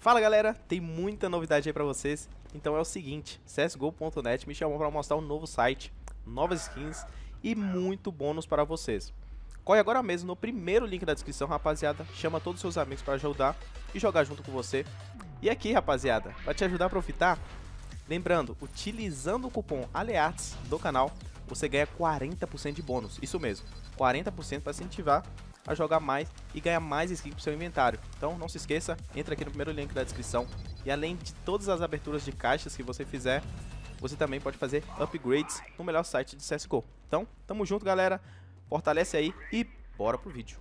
Fala galera, tem muita novidade aí pra vocês, então é o seguinte, CSGO.net me chamou pra mostrar um novo site, novas skins e muito bônus para vocês. Corre agora mesmo no primeiro link da descrição, rapaziada, chama todos os seus amigos pra ajudar e jogar junto com você. E aqui, rapaziada, pra te ajudar a aproveitar, lembrando, utilizando o cupom ALEARTS do canal, você ganha 40% de bônus, isso mesmo, 40% para incentivar a jogar mais e ganhar mais skins pro seu inventário. Então não se esqueça, entra aqui no primeiro link da descrição. E além de todas as aberturas de caixas que você fizer, você também pode fazer upgrades no melhor site de CSGO. Então, tamo junto, galera. Fortalece aí e bora pro vídeo.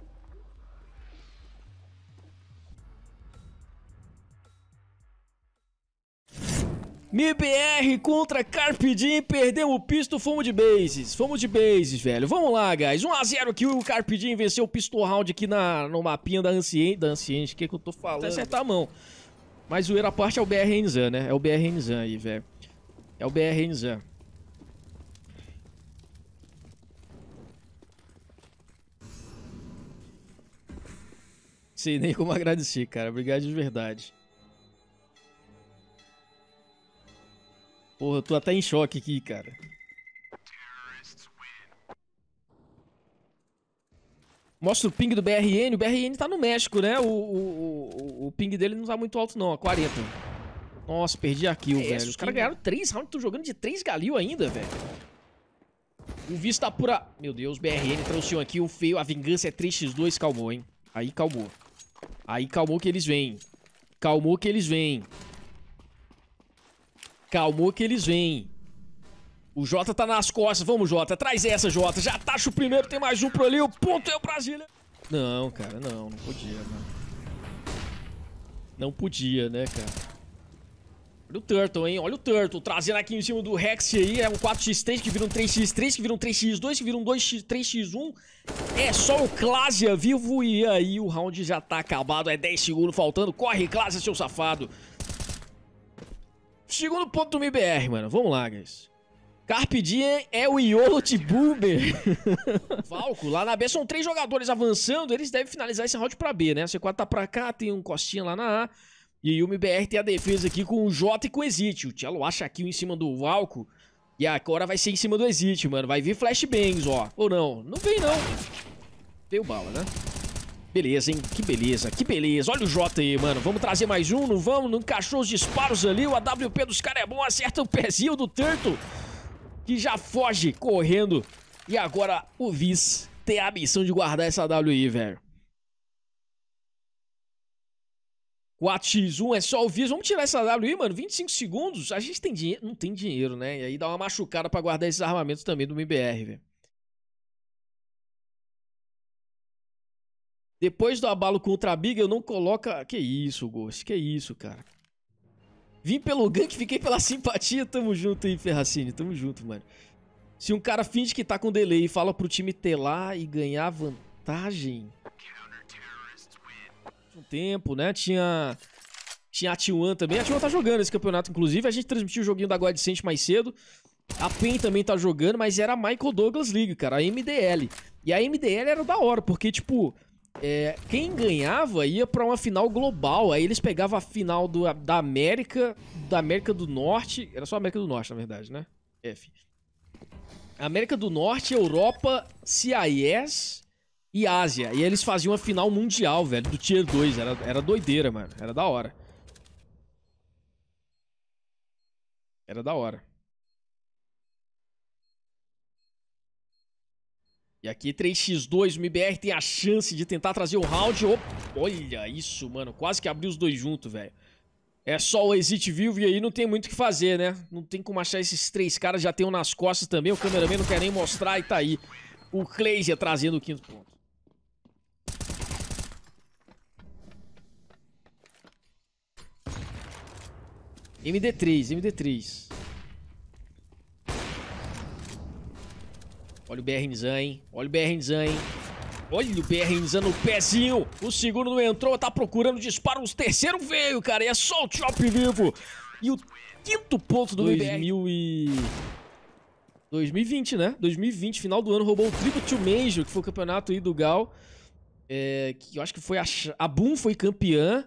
MBR contra Carpe Diem, perdeu o pisto, fomos de bases, fomos de bases, velho. Vamos lá, guys. 1x0 aqui, o Carpe Diem venceu o pisto round aqui na, no mapinha da Ancient, da Ancient, que que eu tô falando? Tá acertar a mão. Tá Mas zoeira à parte é o BR Nizam, né? É o BR Nizam aí, velho. É o BR Nizam. Sei nem como agradecer, cara. Obrigado de verdade. Porra, eu tô até em choque aqui, cara. Mostra o ping do BRN. O BRN tá no México, né? O, o, o, o ping dele não tá muito alto, não. A 40. Nossa, perdi aqui, é, velho. Os caras ganharam 3 rounds. Tô jogando de 3 galil ainda, velho. O visto tá pura... Meu Deus, BRN trouxe um aqui. O feio. A vingança é 3x2. Calmou, hein? Aí calmou. Aí calmou que eles vêm. Calmou que eles vêm. Calmo que eles vêm. O Jota tá nas costas. Vamos, Jota. Traz essa, Jota. Já taxa o primeiro. Tem mais um pro ali. O ponto é o Brasília. Não, cara. Não. Não podia, mano. Né? Não podia, né, cara? Olha o Turtle, hein? Olha o Turtle. Trazendo aqui em cima do Rex aí. É um 4x3 que vira um 3x3, que vira um 3x2, que vira um 2x, 3x1. É só o Clásia vivo. E aí o round já tá acabado. É 10 segundos faltando. Corre, Clásia, seu safado. Segundo ponto do MBR, mano. Vamos lá, guys. Carpe Diem é o de Boomer. Falco, lá na B são três jogadores avançando, eles devem finalizar esse round pra B, né? C4 tá pra cá, tem um Costinha lá na A. E o MBR tem a defesa aqui com o Jota e com o Exit. O Tchelo acha aqui em cima do Valco. E agora vai ser em cima do Exit, mano. Vai vir flashbangs, ó. Ou não? Não vem, não. Deu bala, né? Beleza, hein? Que beleza, que beleza. Olha o Jota aí, mano. Vamos trazer mais um, não vamos? Não encaixou os disparos ali. O AWP dos caras é bom. Acerta o pezinho do Turtle, que já foge correndo. E agora o Viz tem a missão de guardar essa WI, velho. 4x1 é só o Viz. Vamos tirar essa WI, mano. 25 segundos. A gente tem dinheiro. Não tem dinheiro, né? E aí dá uma machucada pra guardar esses armamentos também do MBR, velho. Depois do abalo contra a Big, eu não coloca... Que isso, Ghost, que isso, cara. Vim pelo gank, fiquei pela simpatia. Tamo junto aí, Ferracini. Tamo junto, mano. Se um cara finge que tá com delay e fala pro time telar e ganhar vantagem... Um tempo, né? Tinha... Tinha a T1 também. A T1 tá jogando esse campeonato, inclusive. A gente transmitiu o joguinho da God mais cedo. A PEN também tá jogando, mas era a Michael Douglas League, cara. A MDL. E a MDL era da hora, porque, tipo... É, quem ganhava ia para uma final global. Aí eles pegavam a final do, da América, da América do Norte. Era só América do Norte, na verdade, né? F. América do Norte, Europa, CIS e Ásia. E eles faziam a final mundial, velho, do Tier 2. Era, era doideira, mano. Era da hora. Era da hora. E aqui 3x2, o MBR tem a chance de tentar trazer um round. Opa, olha isso, mano. Quase que abriu os dois juntos, velho. É só o exit vivo e aí não tem muito o que fazer, né? Não tem como achar esses três caras, já tem um nas costas também. O cameraman não quer nem mostrar e tá aí. O Clayzia trazendo o quinto ponto. MD3, MD3. Olha o BR hein? Olha o BR hein? Olha o BR no pezinho. O segundo não entrou, tá procurando disparo. O terceiro veio, cara. E é só o Chop vivo. E o quinto ponto do 2000 e... 2020, né? 2020, final do ano, roubou o Triple Two Major, que foi o campeonato aí do Gal. É, que eu acho que foi a... A Boom foi campeã.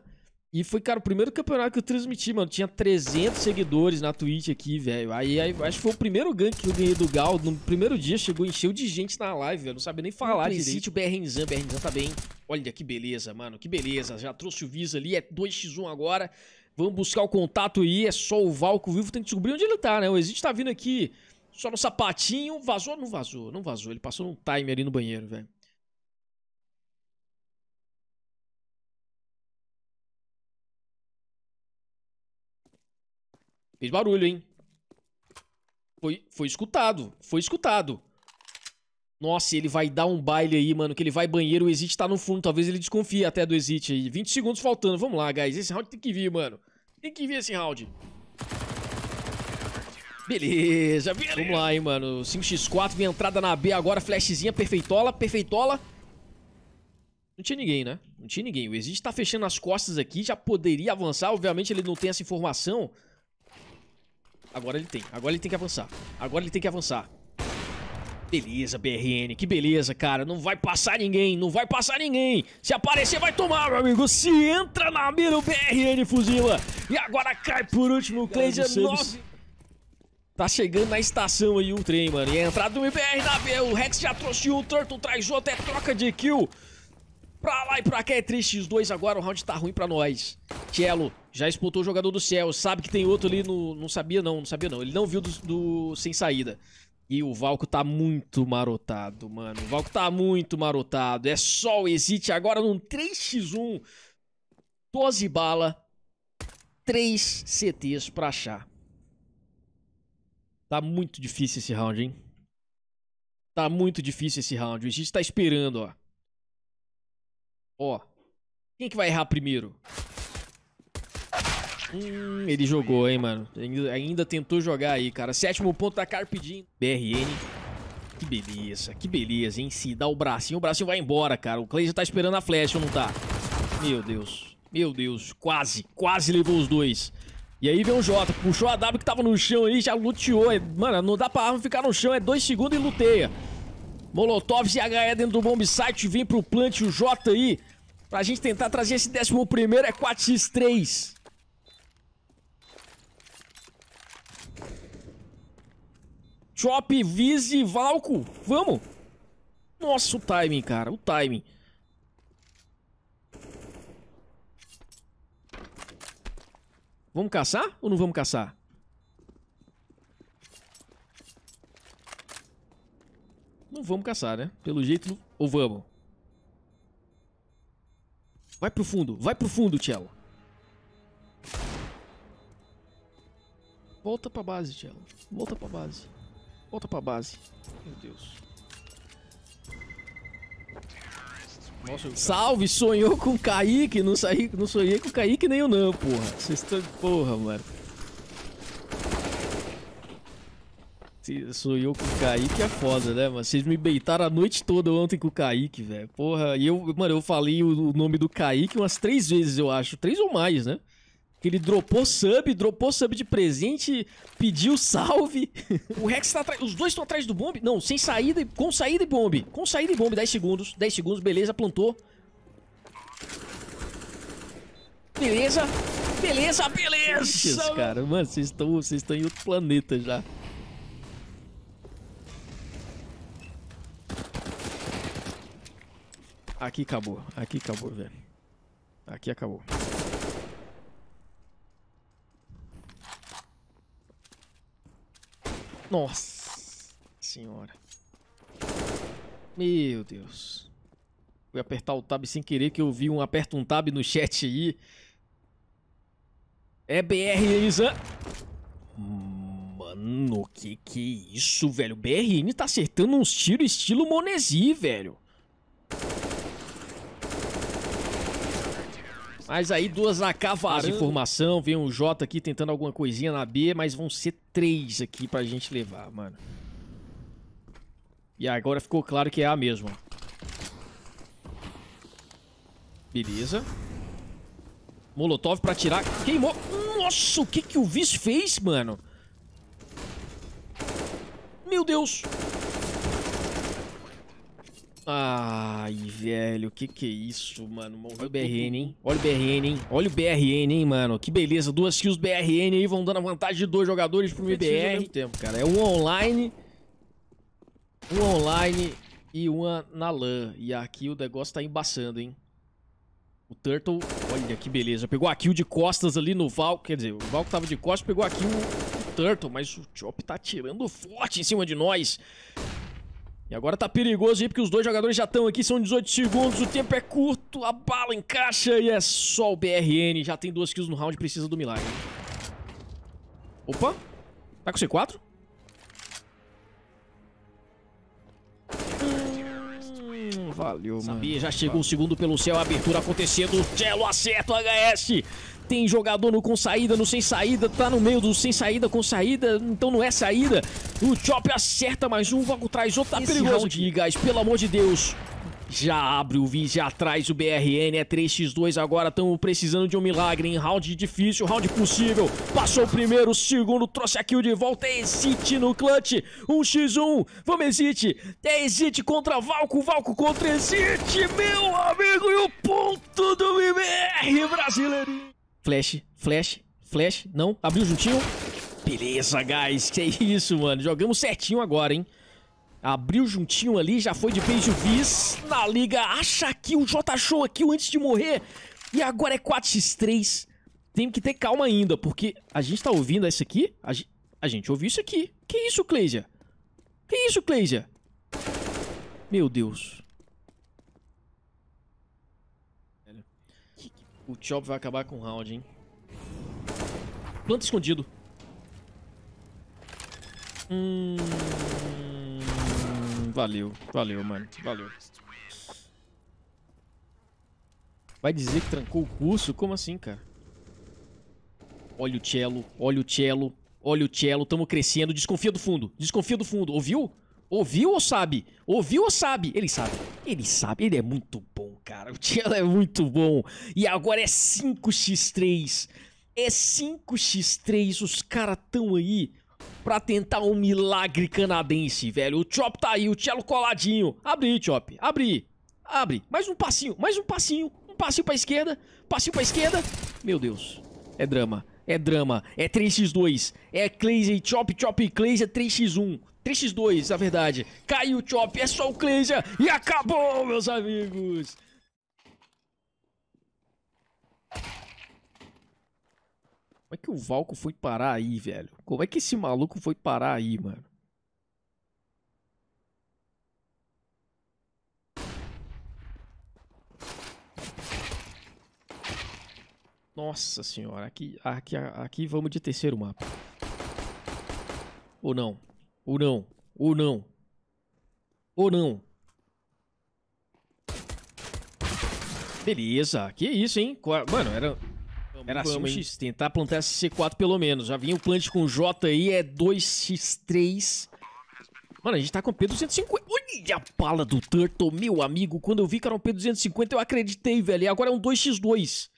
E foi, cara, o primeiro campeonato que eu transmiti, mano. Tinha 300 seguidores na Twitch aqui, velho. Aí, aí, acho que foi o primeiro gank que eu ganhei do Gal. No primeiro dia chegou, encheu de gente na live, velho. Não sabia nem falar Não direito. o BRNZAN, BRNZAN tá bem. Olha que beleza, mano. Que beleza. Já trouxe o Visa ali, é 2x1 agora. Vamos buscar o contato aí. É só o Valco vivo. Tem que descobrir onde ele tá, né? O Exit tá vindo aqui só no sapatinho. Vazou? Não vazou. Não vazou. Ele passou num time ali no banheiro, velho. Fez barulho, hein? Foi, foi escutado. Foi escutado. Nossa, ele vai dar um baile aí, mano. Que ele vai banheiro, o Exit tá no fundo. Talvez ele desconfie até do Exit aí. 20 segundos faltando. Vamos lá, guys. Esse round tem que vir, mano. Tem que vir esse round. Beleza, beleza. Vamos lá, hein, mano. 5x4, vem entrada na B agora. Flashzinha, perfeitola, perfeitola. Não tinha ninguém, né? Não tinha ninguém. O Exit tá fechando as costas aqui. Já poderia avançar. Obviamente ele não tem essa informação. Agora ele tem. Agora ele tem que avançar. Agora ele tem que avançar. Beleza, BRN, que beleza, cara. Não vai passar ninguém, não vai passar ninguém. Se aparecer, vai tomar, meu amigo. Se entra na mira, o BRN fuzila. E agora cai por último o 9. Tá chegando na estação aí o trem, mano. E a entrada do IBR na B. O Rex já trouxe um, o Turtle traz outro. É troca de kill. Pra lá e pra cá é 3x2 agora. O round tá ruim pra nós. Cello já expulsou o jogador do céu. Sabe que tem outro ali no... Não sabia não, não sabia não. Ele não viu do, do... sem saída. E o Valco tá muito marotado, mano. O Valco tá muito marotado. É só o Exit agora num 3x1. 12 bala. 3 CTs pra achar. Tá muito difícil esse round, hein? Tá muito difícil esse round. O Exit tá esperando, ó. Ó. Quem que vai errar primeiro? Hum, ele jogou, hein, mano. Ainda, ainda tentou jogar aí, cara. Sétimo ponto da Carpidinho. BRN. Que beleza, que beleza, hein? Se dá o bracinho, o bracinho vai embora, cara. O Clay já tá esperando a flecha, ou não tá? Meu Deus. Meu Deus. Quase, quase levou os dois. E aí vem o Jota, puxou a W que tava no chão aí, já luteou. É, mano, não dá pra arma ficar no chão, é dois segundos e luteia. Molotov e HE dentro do bomb site, vem pro plant o Jota aí. Pra gente tentar trazer esse décimo primeiro, é 4x3. Chop, Vize, Valco. Vamos. Nossa, o timing, cara. O timing. Vamos caçar ou não vamos caçar? Não vamos caçar, né? Pelo jeito, ou vamos? Vai pro fundo, vai pro fundo, Tielo. Volta pra base, Tielo. Volta pra base. Volta pra base. Meu Deus. Nossa, eu... Salve, sonhou com o Kaique. Não, saí, não sonhei com o Kaique nem eu não, porra. Vocês estão... Porra, mano. Sonhou com o Kaique é foda, né, mano? Vocês me beitaram a noite toda ontem com o Kaique, velho. Porra, e eu, mano, eu falei o nome do Kaique umas três vezes, eu acho. Três ou mais, né? Ele dropou sub, dropou sub de presente, pediu salve. o Rex tá atrás. Os dois estão atrás do bomb. Não, sem saída e. Com saída e bomb. Com saída e bomb, 10 segundos. 10 segundos, beleza, plantou. Beleza. Beleza, beleza! Isso, cara, mano, vocês estão, vocês estão em outro planeta já. Aqui acabou, aqui acabou, velho. Aqui acabou. Nossa senhora. Meu Deus. Fui apertar o tab sem querer que eu vi um aperta um tab no chat aí. É BR Mano, que que é isso, velho? BRN tá acertando uns tiros estilo Monesi, velho. Mas aí duas na cavalo. Informação, formação, vem um J aqui tentando alguma coisinha na B, mas vão ser três aqui pra gente levar, mano. E agora ficou claro que é A mesmo. Beleza. Molotov pra tirar. Queimou. Nossa, o que que o Viz fez, mano? Meu Deus. Ai, velho, que que é isso, mano? Morreu o BRN, hein? Olha o BRN, hein? Olha o BRN, hein, mano? Que beleza, duas kills BRN aí, vão dando a vantagem de dois jogadores pro MBR. Né? tempo, cara. É um online, um online e uma na LAN. E aqui o negócio tá embaçando, hein? O Turtle, olha que beleza. Pegou a kill de costas ali no Val. Quer dizer, o Val que tava de costas pegou a kill no Turtle. Mas o Chop tá tirando forte em cima de nós. E agora tá perigoso aí, porque os dois jogadores já estão aqui, são 18 segundos, o tempo é curto, a bala encaixa e é só o BRN. Já tem duas kills no round, precisa do milagre. Opa, tá com C4? Hum, valeu, Sabia, mano. já chegou o segundo pelo céu, a abertura acontecendo, Cello acerta o HS tem jogador no com saída, no sem saída, tá no meio do sem saída, com saída, então não é saída. O Chop acerta mais um, Valko traz outro, tá Esse perigoso Round guys, pelo amor de Deus. Já abre o Viz, já traz o BRN, é 3x2 agora, estamos precisando de um milagre, em Round difícil, round possível. Passou o primeiro, o segundo, trouxe a kill de volta, Exit no clutch. 1x1, vamos Exit. É Exit contra Valco, Valco contra Exit, meu amigo, e o ponto do MBR brasileiro. Flash, flash, flash. Não, abriu juntinho. Beleza, guys. Que isso, mano. Jogamos certinho agora, hein? Abriu juntinho ali, já foi de beijo bis. Na liga, acha aqui o J Show aqui antes de morrer. E agora é 4x3. Tem que ter calma ainda, porque a gente tá ouvindo isso aqui. A, gente, a gente ouviu isso aqui. Que isso, Cleisia? Que isso, Cleisia? Meu Deus. O Chop vai acabar com o round, hein? Planta escondido. Hum... Valeu, valeu, mano. Valeu. Vai dizer que trancou o curso? Como assim, cara? Olha o cello, olha o cello, olha o cello. Tamo crescendo. Desconfia do fundo, desconfia do fundo. Ouviu? Ouviu ou sabe? Ouviu ou sabe? Ele sabe. Ele sabe. Ele é muito bom cara. O Tielo é muito bom. E agora é 5x3. É 5x3. Os caras tão aí pra tentar um milagre canadense, velho. O Chop tá aí, o Tielo coladinho. Abre Chop. Abre. Abre. Mais um passinho, mais um passinho. Um passinho pra esquerda. Passinho pra esquerda. Meu Deus. É drama. É drama. É 3x2. É e Chop, Chop e Claysia 3x1. 3x2, na verdade. Caiu o Chop, é só o Claysia. E acabou, meus amigos. Como é que o Valco foi parar aí, velho? Como é que esse maluco foi parar aí, mano? Nossa senhora, aqui, aqui, aqui vamos de terceiro mapa. Ou não. Ou não. Ou não. Ou não. Beleza, que isso, hein? Mano, era... Era na assim, um x tentar plantar essa C4 pelo menos. Já vinha o plant com J aí, é 2x3. Mano, a gente tá com P250. Olha a pala do Turtle, meu amigo. Quando eu vi que era um P250, eu acreditei, velho. E agora é um 2x2.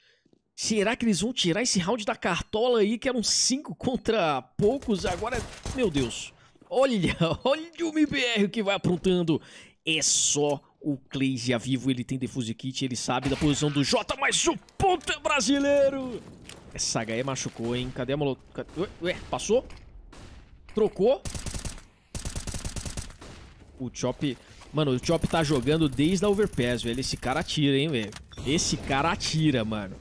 Será que eles vão tirar esse round da cartola aí, que era um 5 contra poucos? Agora, é, meu Deus. Olha, olha o MBR que vai aprontando. É só o Clayze a vivo, ele tem defuse kit, ele sabe da posição do Jota, mas o ponto é brasileiro! Essa HE machucou, hein? Cadê a molo Ué, passou? Trocou? O Chop... Mano, o Chop tá jogando desde a Overpass, velho. Esse cara atira, hein, velho? Esse cara atira, mano.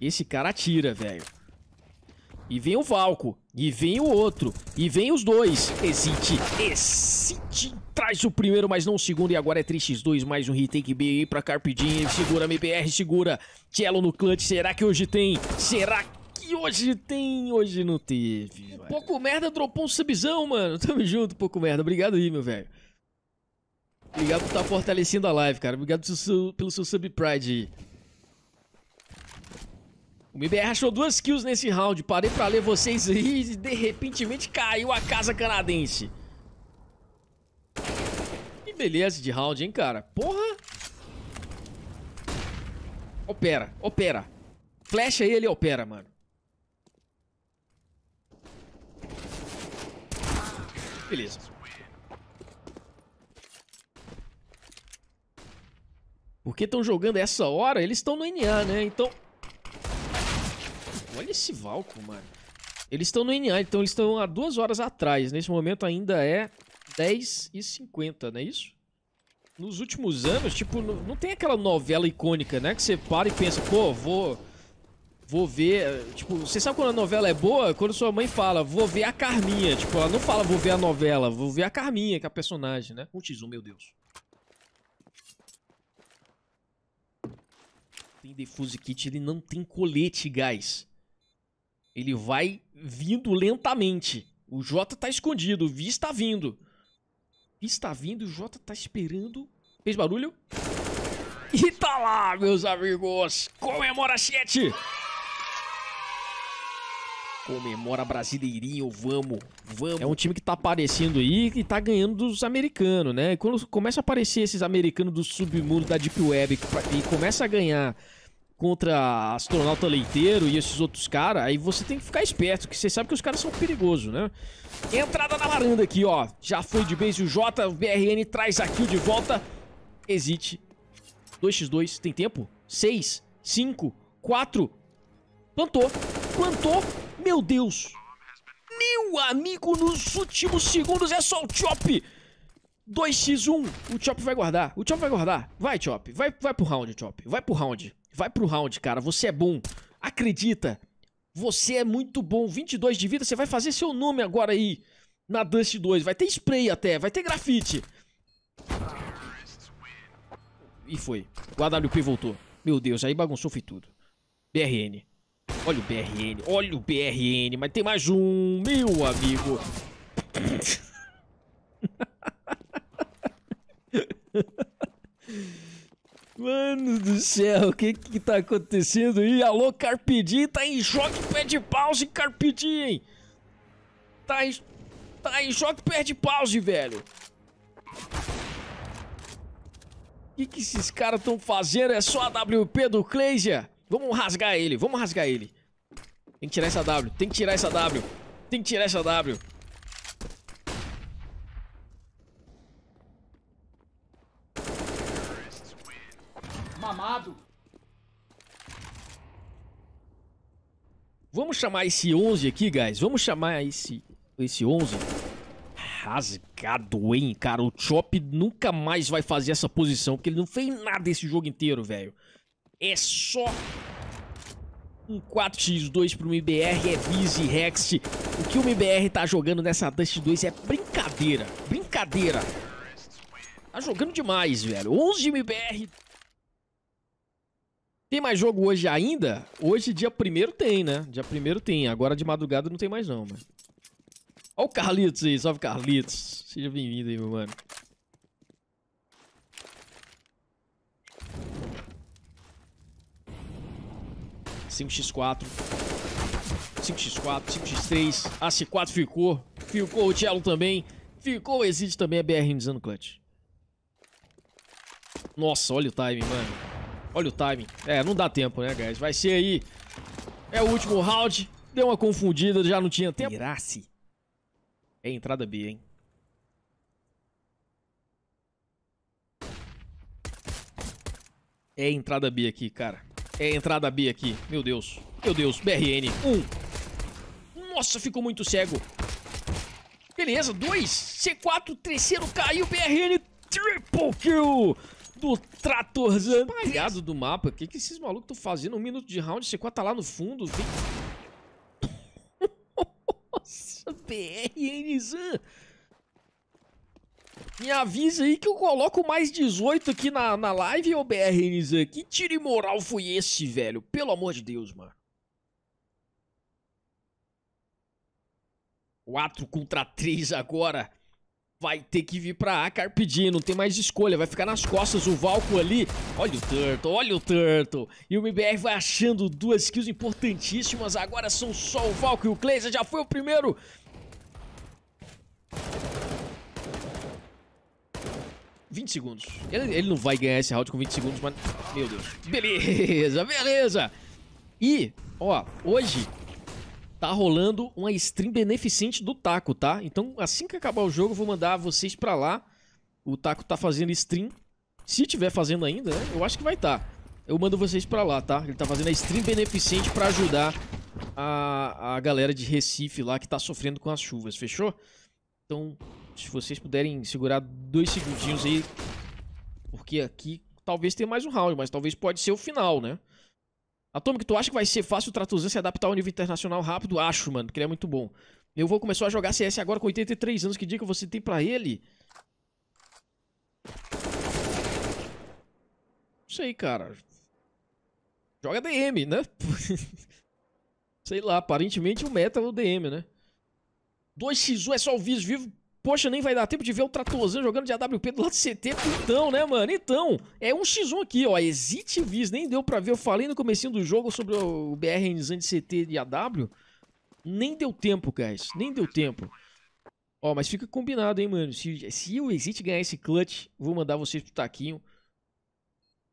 Esse cara atira, velho. E vem o Valco. E vem o outro. E vem os dois. Exit. Exit faz o primeiro, mas não o segundo. E agora é 3x2, mais um retake B aí pra Carpidinho. Segura, mbr segura. Cello no clutch, será que hoje tem? Será que hoje tem, hoje não teve. Pouco merda dropou um subzão, mano. Tamo junto, pouco merda. Obrigado aí, meu velho. Obrigado por estar tá fortalecendo a live, cara. Obrigado pelo seu, pelo seu sub pride aí. O MBR achou duas kills nesse round. Parei pra ler vocês aí e de repente caiu a casa canadense beleza de round, hein, cara? Porra! Opera, opera. Flecha aí, ele opera, mano. Beleza. Porque estão jogando essa hora, eles estão no NA, né? Então... Olha esse Valco, mano. Eles estão no NA, então eles estão há duas horas atrás. Nesse momento ainda é 10,50, não é isso? Nos últimos anos, tipo, não tem aquela novela icônica, né? Que você para e pensa, pô, vou... Vou ver... Tipo, você sabe quando a novela é boa? Quando sua mãe fala, vou ver a Carminha. Tipo, ela não fala, vou ver a novela. Vou ver a Carminha, que é a personagem, né? Um x1, meu Deus. Tem defuse kit, ele não tem colete, guys. Ele vai vindo lentamente. O Jota tá escondido, o Vi está vindo está vindo, o Jota tá esperando. Fez barulho. E tá lá, meus amigos. Comemora 7. Comemora brasileirinho, vamos, vamos. É um time que tá aparecendo aí e tá ganhando dos americanos, né? E quando começa a aparecer esses americanos do submundo da Deep Web e começa a ganhar contra astronauta leiteiro e esses outros caras, aí você tem que ficar esperto, que você sabe que os caras são perigosos, né? Entrada na varanda aqui, ó. Já foi de base o J, o BRN traz a kill de volta. Exit. 2x2, tem tempo? 6, 5, 4. Plantou, plantou. Meu Deus. Meu amigo, nos últimos segundos é só o Chop. 2x1. O Chop vai guardar. O Chop vai guardar. Vai, Chop. Vai, vai pro round, Chop. Vai pro round. Vai pro round, cara. Você é bom. Acredita. Você é muito bom. 22 de vida. Você vai fazer seu nome agora aí. Na Dust 2. Vai ter spray até. Vai ter grafite. E foi. O AWP voltou. Meu Deus, aí bagunçou foi tudo. BRN. Olha o BRN. Olha o BRN. Mas tem mais um. Meu amigo. Mano do céu, o que que tá acontecendo aí? Alô, Carpedi, tá em choque, pede pause, carpedi, hein? Tá em, tá em choque, pede pause, velho. O que que esses caras tão fazendo? É só a WP do Claysia? Vamos rasgar ele, vamos rasgar ele. Tem que tirar essa W, tem que tirar essa W. Tem que tirar essa W. mamado. Vamos chamar esse 11 aqui, guys. Vamos chamar esse, esse 11. Rasgado, hein, cara. O Chop nunca mais vai fazer essa posição, porque ele não fez nada esse jogo inteiro, velho. É só um 4x2 pro MBR, é Viz e Rex. O que o MBR tá jogando nessa Dust 2 é brincadeira, brincadeira. Tá jogando demais, velho. 11 MBR, tem mais jogo hoje ainda? Hoje, dia 1 tem, né? Dia 1 tem. Agora de madrugada não tem mais, não, mano. Olha o Carlitos aí, salve Carlitos. Seja bem-vindo aí, meu mano. Cinco x quatro, cinco x quatro, cinco x três. A ah, C quatro ficou. Ficou o Cello também. Ficou o Exit também, a BR dizendo clutch. Nossa, olha o time, mano. Olha o timing. É, não dá tempo, né, guys? Vai ser aí... É o último round. Deu uma confundida, já não tinha tempo. Mirasse. É entrada B, hein? É entrada B aqui, cara. É entrada B aqui. Meu Deus. Meu Deus. BRN. Um. Nossa, ficou muito cego. Beleza, dois. C4, terceiro caiu. BRN, triple kill do tratorzão palhado do mapa. O que, que esses malucos estão fazendo? Um minuto de round, C4 tá lá no fundo. Vem... Nossa, BRNzan. Me avisa aí que eu coloco mais 18 aqui na, na live, ô BRNzan. Que tiro imoral foi esse, velho? Pelo amor de Deus, mano. 4 contra 3 agora. Vai ter que vir pra A, Carpedi, não tem mais escolha, vai ficar nas costas o Valco ali. Olha o Turtle, olha o Turtle. E o MBR vai achando duas kills importantíssimas, agora são só o Valco e o Clayson, já foi o primeiro. Vinte segundos. Ele, ele não vai ganhar esse round com 20 segundos, mas... Meu Deus. Beleza, beleza. E, ó, hoje tá rolando uma stream beneficente do Taco, tá? Então, assim que acabar o jogo, eu vou mandar vocês pra lá. O Taco tá fazendo stream. Se tiver fazendo ainda, né? Eu acho que vai estar. Tá. Eu mando vocês pra lá, tá? Ele tá fazendo a stream beneficente pra ajudar a, a galera de Recife lá que tá sofrendo com as chuvas, fechou? Então, se vocês puderem segurar dois segundinhos aí, porque aqui talvez tenha mais um round, mas talvez pode ser o final, né? Atômico, tu acha que vai ser fácil o Tratuzan se adaptar ao nível internacional rápido? Acho, mano, que ele é muito bom. Eu vou começar a jogar CS agora com 83 anos. Que dica você tem pra ele? Não sei, cara. Joga DM, né? sei lá, aparentemente o meta é o DM, né? 2x1 é só o Viz vivo Poxa, nem vai dar tempo de ver o Tratorzão jogando de AWP do lado do CT. Então, né, mano? Então, é um x1 aqui, ó. Exit Viz, nem deu pra ver. Eu falei no comecinho do jogo sobre o BRNZ de CT de AW. Nem deu tempo, guys. Nem deu tempo. Ó, mas fica combinado, hein, mano. Se, se o Exit ganhar esse clutch, vou mandar vocês pro taquinho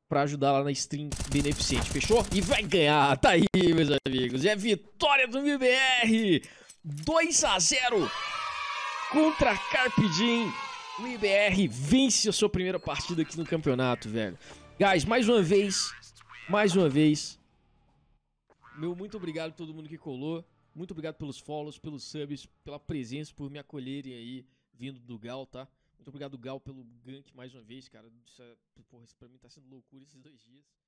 para ajudar lá na stream beneficente, fechou? E vai ganhar, tá aí, meus amigos. É vitória do MBR! 2 a 0 contra Carpe Diem. O IBR vence a sua primeira partida aqui no campeonato, velho. Guys, mais uma vez, mais uma vez, meu muito obrigado a todo mundo que colou. Muito obrigado pelos follows, pelos subs, pela presença, por me acolherem aí, vindo do Gal, tá? Muito obrigado, Gal, pelo gank mais uma vez, cara. Isso, é, porra, isso pra mim tá sendo loucura esses dois dias.